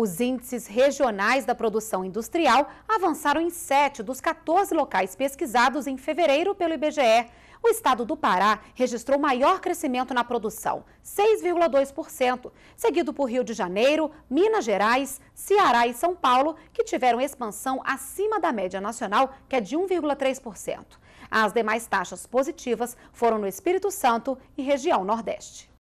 Os índices regionais da produção industrial avançaram em 7 dos 14 locais pesquisados em fevereiro pelo IBGE. O estado do Pará registrou maior crescimento na produção, 6,2%, seguido por Rio de Janeiro, Minas Gerais, Ceará e São Paulo, que tiveram expansão acima da média nacional, que é de 1,3%. As demais taxas positivas foram no Espírito Santo e região Nordeste.